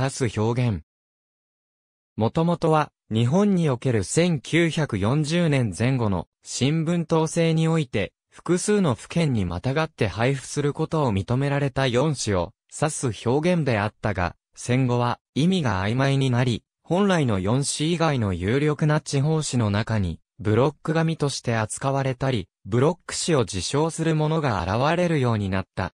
指す表現。もともとは、日本における1940年前後の新聞統制において、複数の府県にまたがって配布することを認められた4種を指す表現であったが、戦後は意味が曖昧になり、本来の4種以外の有力な地方紙の中に、ブロック紙として扱われたり、ブロック紙を自称する者が現れるようになった。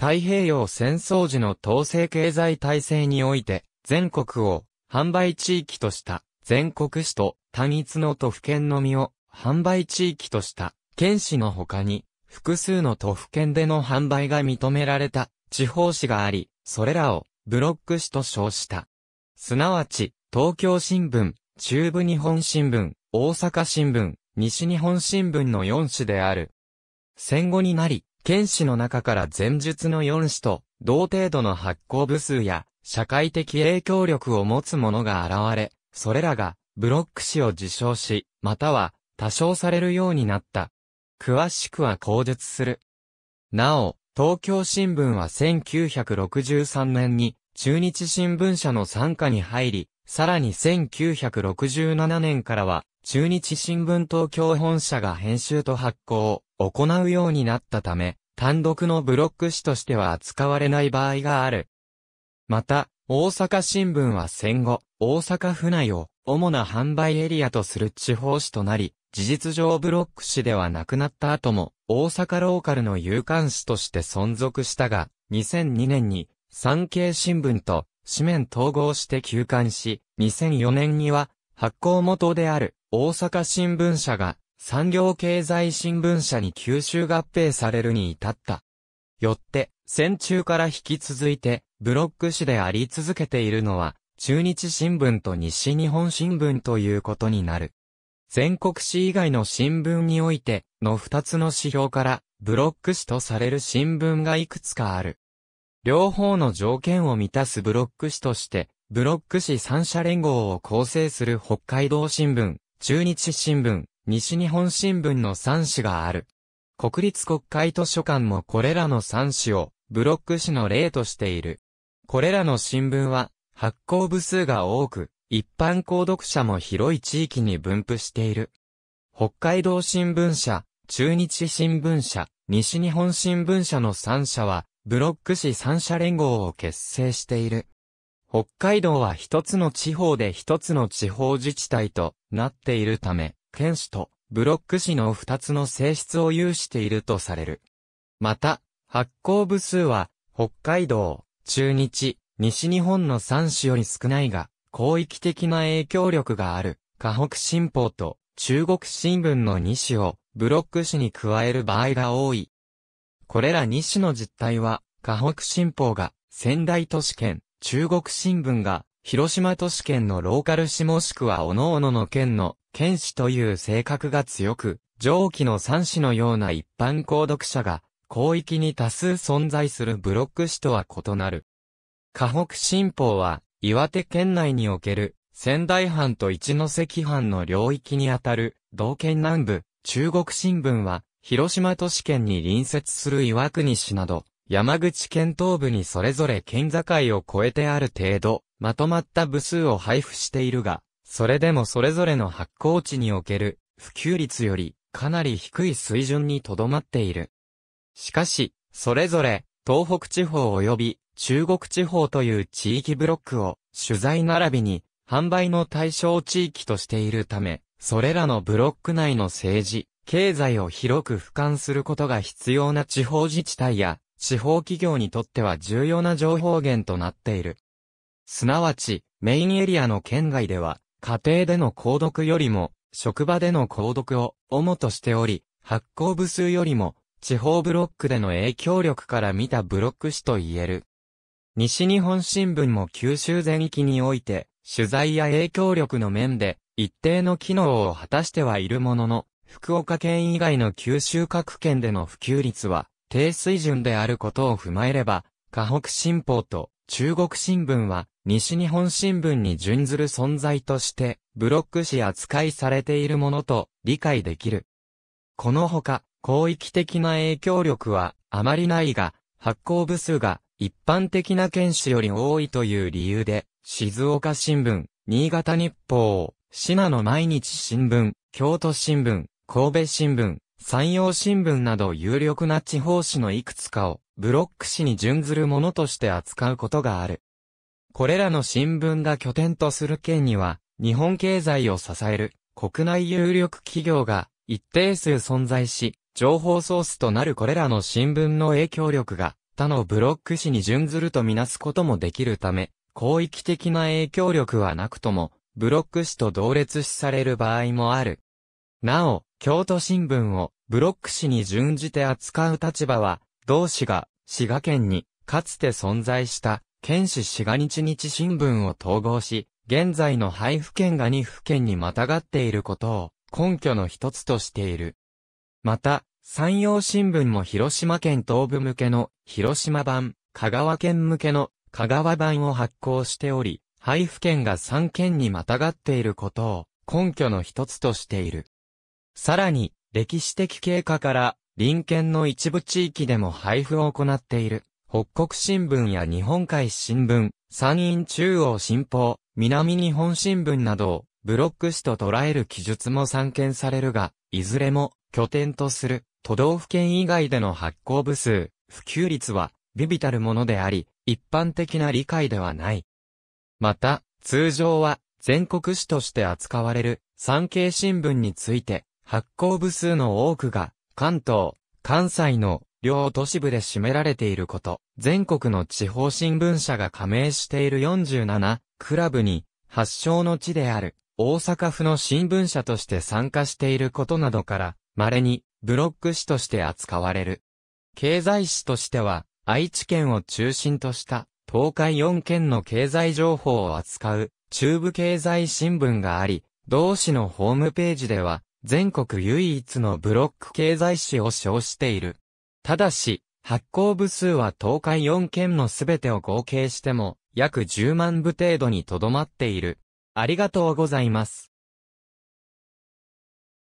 太平洋戦争時の統制経済体制において、全国を販売地域とした全国市と単一の都府県のみを販売地域とした県市の他に複数の都府県での販売が認められた地方市があり、それらをブロック市と称した。すなわち、東京新聞、中部日本新聞、大阪新聞、西日本新聞の4市である。戦後になり、剣士の中から前述の4種と、同程度の発行部数や、社会的影響力を持つ者が現れ、それらが、ブロック氏を自称し、または、多少されるようになった。詳しくは口述する。なお、東京新聞は1963年に、中日新聞社の参加に入り、さらに1967年からは、中日新聞東京本社が編集と発行を行うようになったため、単独のブロック紙としては扱われない場合がある。また、大阪新聞は戦後、大阪府内を主な販売エリアとする地方紙となり、事実上ブロック紙ではなくなった後も、大阪ローカルの有刊紙として存続したが、2002年に産経新聞と紙面統合して休刊し、2004年には発行元である大阪新聞社が産業経済新聞社に吸収合併されるに至った。よって、戦中から引き続いて、ブロック紙であり続けているのは、中日新聞と西日本新聞ということになる。全国紙以外の新聞において、の二つの指標から、ブロック紙とされる新聞がいくつかある。両方の条件を満たすブロック紙として、ブロック紙三社連合を構成する北海道新聞、中日新聞、西日本新聞の3紙がある。国立国会図書館もこれらの3紙をブロック紙の例としている。これらの新聞は発行部数が多く、一般購読者も広い地域に分布している。北海道新聞社、中日新聞社、西日本新聞社の3社は、ブロック紙3社連合を結成している。北海道は一つの地方で一つの地方自治体となっているため、県市とブロック市の二つの性質を有しているとされる。また、発行部数は、北海道、中日、西日本の三市より少ないが、広域的な影響力がある、河北新報と中国新聞の二市をブロック市に加える場合が多い。これら二市の実態は、河北新報が仙台都市圏、中国新聞が、広島都市圏のローカル市もしくは各々の県の県市という性格が強く、上記の三市のような一般公読者が、広域に多数存在するブロック市とは異なる。河北新報は、岩手県内における、仙台藩と一関藩の領域にあたる、道県南部、中国新聞は、広島都市圏に隣接する岩国市など、山口県東部にそれぞれ県境を越えてある程度、まとまった部数を配布しているが、それでもそれぞれの発行地における普及率よりかなり低い水準にとどまっている。しかし、それぞれ東北地方及び中国地方という地域ブロックを取材並びに販売の対象地域としているため、それらのブロック内の政治、経済を広く俯瞰することが必要な地方自治体や地方企業にとっては重要な情報源となっている。すなわち、メインエリアの県外では、家庭での購読よりも、職場での購読を主としており、発行部数よりも、地方ブロックでの影響力から見たブロック紙と言える。西日本新聞も九州全域において、取材や影響力の面で、一定の機能を果たしてはいるものの、福岡県以外の九州各県での普及率は、低水準であることを踏まえれば、河北新報と中国新聞は西日本新聞に準ずる存在としてブロック紙扱いされているものと理解できる。このほか広域的な影響力はあまりないが発行部数が一般的な県士より多いという理由で静岡新聞、新潟日報、品の毎日新聞、京都新聞、神戸新聞、山陽新聞など有力な地方紙のいくつかをブロック紙に準ずるものとして扱うことがある。これらの新聞が拠点とする県には、日本経済を支える国内有力企業が一定数存在し、情報ソースとなるこれらの新聞の影響力が他のブロック紙に準ずるとみなすこともできるため、広域的な影響力はなくとも、ブロック紙と同列視される場合もある。なお、京都新聞をブロック紙に準じて扱う立場は、同氏が滋賀県にかつて存在した県市滋賀日日新聞を統合し、現在の配布県が2府県にまたがっていることを根拠の一つとしている。また、山陽新聞も広島県東部向けの広島版、香川県向けの香川版を発行しており、配布県が3県にまたがっていることを根拠の一つとしている。さらに、歴史的経過から、隣県の一部地域でも配布を行っている、北国新聞や日本海新聞、山陰中央新報、南日本新聞などを、ブロック紙と捉える記述も散見されるが、いずれも、拠点とする、都道府県以外での発行部数、普及率は、微々たるものであり、一般的な理解ではない。また、通常は、全国紙として扱われる、産経新聞について、発行部数の多くが、関東、関西の両都市部で占められていること、全国の地方新聞社が加盟している47クラブに、発祥の地である大阪府の新聞社として参加していることなどから、稀にブロック紙として扱われる。経済誌としては、愛知県を中心とした東海4県の経済情報を扱う中部経済新聞があり、同市のホームページでは、全国唯一のブロック経済史を称している。ただし、発行部数は東海4県のすべてを合計しても、約10万部程度にとどまっている。ありがとうございます。